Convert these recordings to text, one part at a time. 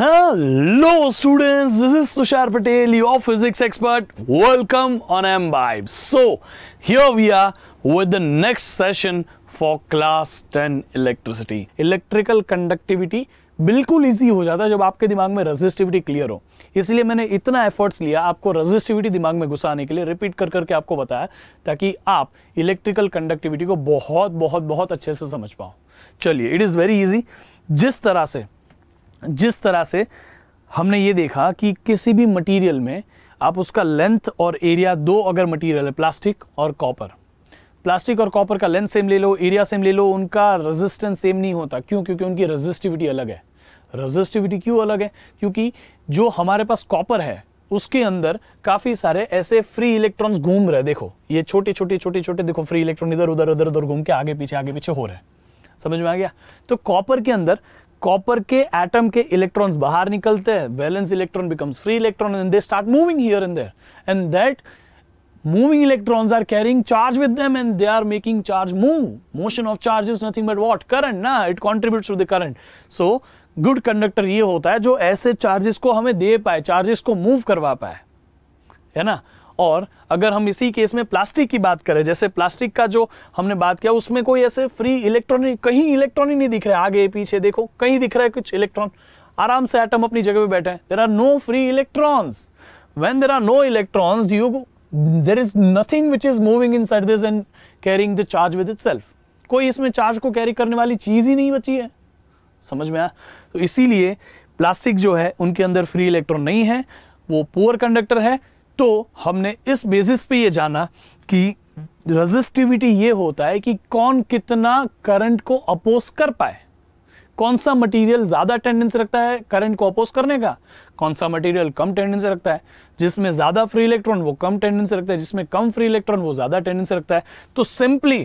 This is Tushar Patel you of physics expert welcome on Embibe so here we are with the next session for class 10 electricity electrical conductivity बिल्कुल easy हो जाता है जब आपके दिमाग में रेजिस्टिविटी क्लियर हो इसलिए मैंने इतना एफर्ट्स लिया आपको रेजिस्टिविटी दिमाग में घुसाने के लिए रिपीट कर करके आपको बताया ताकि आप इलेक्ट्रिकल कंडक्टिविटी को बहुत बहुत बहुत अच्छे से समझ पाओ चलिए इट इज़ वेरी इजी जिस तरह से जिस तरह से हमने ये देखा कि किसी भी मटेरियल में आप उसका लेंथ और एरिया दो अगर मटेरियल है प्लास्टिक और कॉपर प्लास्टिक और कॉपर का लेंथ सेम ले लो एरिया सेम ले लो उनका रेजिस्टेंस सेम नहीं होता क्यों क्योंकि उनकी रेजिस्टिविटी अलग है रेजिस्टिविटी क्यों अलग है क्योंकि जो हमारे पास कॉपर है उसके अंदर काफ़ी सारे ऐसे फ्री इलेक्ट्रॉन्स घूम रहे देखो ये छोटे छोटे छोटे छोटे देखो फ्री इलेक्ट्रॉन इधर उधर उधर उधर घूम के आगे पीछे आगे पीछे हो रहे हैं समझ में आ गया तो कॉपर के अंदर कॉपर के एटम के इलेक्ट्रॉन्स बाहर निकलते हैं valence electron becomes free electron and they start moving here and there and that moving electrons are carrying charge with them and they are making charge move motion of charge is nothing but what current ना it contribute to the current so good conductor ये होता है जो ऐसे charges को हमें दे पाए charges को मूव करवा पाए है ना और अगर हम इसी केस में प्लास्टिक की बात करें जैसे प्लास्टिक का जो हमने बात किया उसमें कोई ऐसे फ्री इलेक्ट्रॉनिक कहीं इलेक्ट्रॉनिक नहीं दिख रहे आगे पीछे देखो कहीं दिख रहा है कुछ इलेक्ट्रॉन आराम से एटम अपनी जगह पे बैठे हैं there are no free electrons when there are no electrons you there is nothing which is moving in sir this and carrying the charge with itself कोई इसमें चार्ज को कैरी करने वाली चीज़ ही नहीं बची है समझ में आया तो इसीलिए प्लास्टिक जो है उनके अंदर फ्री इलेक्ट्रॉन नहीं है वो पुअर कंडक्टर है तो हमने इस बेसिस पे ये जाना कि रेजिस्टिविटी ये होता है कि कौन कितना करंट को अपोज कर पाए कौन सा मटेरियल ज़्यादा टेंडेंसी रखता है करंट को अपोज करने का कौन सा मटेरियल कम टेंडेंसी रखता है जिसमें ज़्यादा फ्री इलेक्ट्रॉन वो कम टेंडेंसी रखता है जिसमें कम फ्री इलेक्ट्रॉन वो ज़्यादा टेंडेंसी रखता है तो simply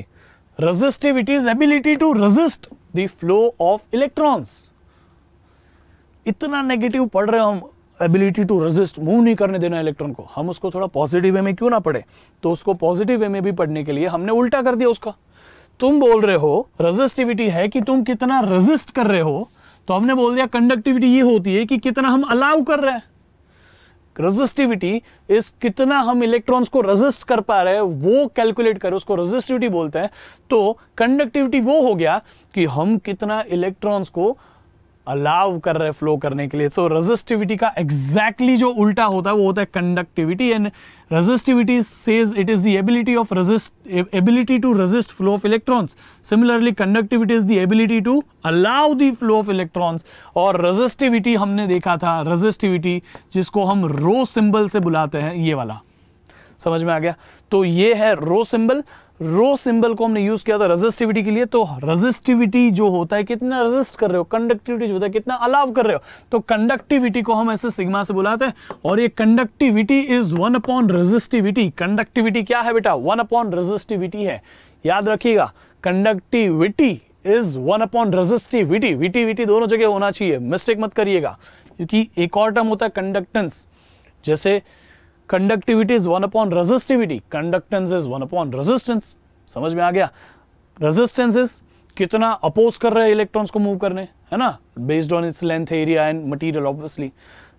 resistivity is ability to resist the flow of electrons इतना नेगेटिव पढ़ रहे हो हम एबिलिटी टू रेजिस्ट मूव नहीं करने देना इलेक्ट्रॉन को हम उसको थोड़ा पॉजिटिव वे में क्यों ना पढ़े तो उसको पॉजिटिव वे में भी पढ़ने के लिए हमने उल्टा कर दिया उसका तुम बोल रहे हो रजिस्टिविटी है कि तुम कितना रजिस्ट कर रहे हो तो हमने बोल दिया कंडक्टिविटी ये होती है कि कितना हम अलाउ कर रहे हैं रजिस्टिविटी इस कितना हम इलेक्ट्रॉन्स को रजिस्ट कर पा रहे हैं वो कैलकुलेट करें उसको रजिस्टिविटी बोलते हैं तो कंडक्टिविटी वो हो गया कि हम कितना इलेक्ट्रॉन्स को अलाउ कर रहे फ्लो करने के लिए सो so, रजिस्टिविटी का एग्जैक्टली exactly जो उल्टा होता है वो होता है conductivity and resistivity says it is the ability of resist ability to resist flow of electrons similarly conductivity is the ability to allow the flow of electrons और resistivity हमने देखा था रजिस्टिविटी जिसको हम रो सिंबल से बुलाते हैं ये वाला समझ में आ गया तो ये है रो सिंबल रो सिंबल को हमने यूज किया था रेजिस्टिविटी के लिए तो रेजिस्टिविटी जो होता है कितना रेजिस्ट कर रहे हो कंडक्टिविटी जो होता है कितना अलाव कर रहे हो तो कंडक्टिविटी को हम ऐसे सिग्मा से बुलाते हैं और ये conductivity is one upon resistivity conductivity क्या है बेटा वन अपॉन रेजिस्टिविटी है याद रखिएगा conductivity is one upon resistivity विटी विटी दोनों जगह होना चाहिए मिस्टेक मत करिएगा क्योंकि एक और टर्म होता है कंडक्टेंस जैसे conductivity is one upon resistivity conductance is one upon resistance समझ में आ गया रेजिस्टेंस इज कितना अपोज कर रहे हैं इलेक्ट्रॉन्स को मूव करने है ना based on its length area and material obviously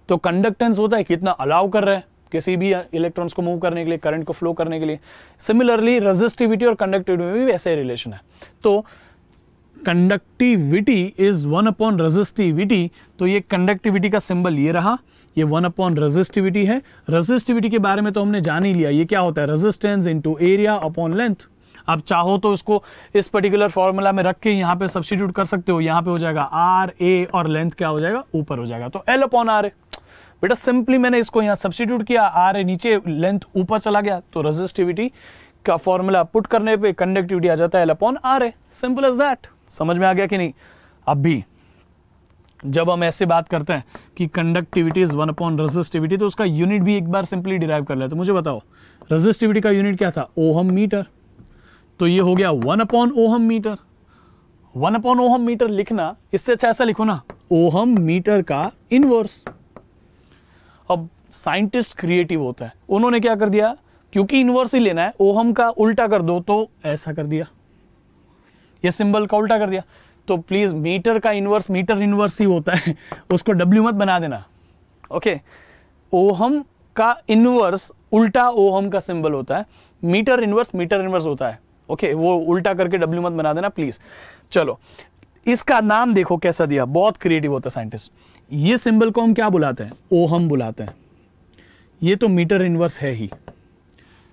तो कंडक्टेंस होता है कितना अलाउ कर रहे हैं किसी भी इलेक्ट्रॉन्स को मूव करने के लिए करंट को फ्लो करने के लिए सिमिलरली रेजिस्टिविटी और कंडक्टिविटी में भी वैसे ही रिलेशन है तो conductivity is one upon resistivity तो ये कंडक्टिविटी का सिंबल ये रहा ये वन अपॉन रेजिस्टिविटी है रेजिस्टिविटी के बारे में तो हमने जान ही लिया ये क्या होता है resistance into area upon length आप चाहो तो इसको इस पर्टिकुलर फॉर्मूला में रख के यहाँ पे सब्सिट्यूट कर सकते हो यहाँ पे हो जाएगा आर ए और लेंथ क्या हो जाएगा ऊपर हो जाएगा तो एल अपॉन आर ए बेटा सिंपली मैंने इसको यहाँ सब्सिट्यूट किया आर ए नीचे लेंथ ऊपर चला गया तो रजिस्टिविटी का फॉर्मूला पुट करने पर कंडक्टिविटी आ जाता है L upon R A simple is that समझ में आ गया कि नहीं अब भी जब हम ऐसे बात करते हैं कि conductivity is one upon resistivity तो उसका यूनिट भी एक बार सिंपली डिराइव कर लेते तो मुझे बताओ रजिस्टिविटी का यूनिट क्या था ओहम मीटर तो ये हो गया one upon ohm metre one upon ohm metre लिखना इससे अच्छा ऐसा लिखो ना ओहम मीटर का इनवर्स अब साइंटिस्ट क्रिएटिव होता है उन्होंने क्या कर दिया क्योंकि इनवर्स ही लेना है ओहम का उल्टा कर दो तो ऐसा कर दिया ये सिंबल का उल्टा कर दिया तो प्लीज़ मीटर का इन्वर्स मीटर इन्वर्स ही होता है उसको डब्ल्यू मत बना देना ओके ओहम का इन्वर्स उल्टा ओहम का सिंबल होता है मीटर इन्वर्स मीटर इन्वर्स होता है ओके okay, वो उल्टा करके डब्ल्यू मत बना देना प्लीज़ चलो इसका नाम देखो कैसा दिया बहुत क्रिएटिव होता है साइंटिस्ट ये सिंबल को हम क्या बुलाते हैं ओहम बुलाते हैं ये तो मीटर इन्वर्स है ही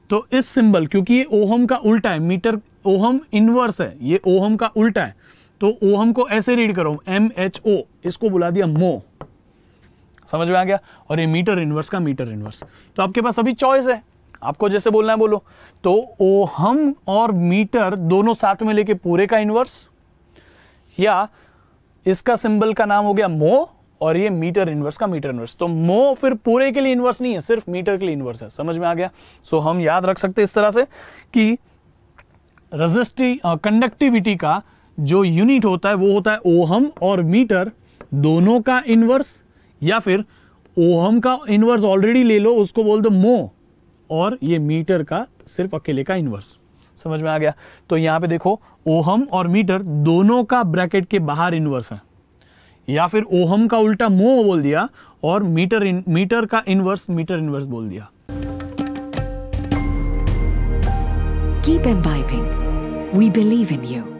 तो इस सिंबल क्योंकि ये ओहम का उल्टा है मीटर ओहम इन्वर्स है ये ओहम का उल्टा है तो ओ हम को ऐसे रीड करो एम एच ओ इसको बुला दिया मो समझ में आ गया और ये मीटर इनवर्स का मीटर इनवर्स तो आपके पास अभी चॉइस है आपको जैसे बोलना है बोलो तो हम और मीटर दोनों साथ में लेके पूरे का इनवर्स या इसका सिंबल का नाम हो गया मो और ये मीटर इनवर्स का मीटर इनवर्स तो मो फिर पूरे के लिए इनवर्स नहीं है सिर्फ मीटर के लिए इनवर्स है समझ में आ गया सो हम याद रख सकते इस तरह से कि रजिस्टी कंडक्टिविटी का जो यूनिट होता है वो होता है ओहम और मीटर दोनों का इन्वर्स या फिर ओहम का इन्वर्स ऑलरेडी ले लो उसको बोल दो मो और ये मीटर का सिर्फ अकेले का इन्वर्स समझ में आ गया तो यहाँ पे देखो ओहम और मीटर दोनों का ब्रैकेट के बाहर इन्वर्स है या फिर ओहम का उल्टा मो बोल दिया और मीटर इन, मीटर का इन्वर्स मीटर इन्वर्स बोल दिया Keep imbibing. We believe in you.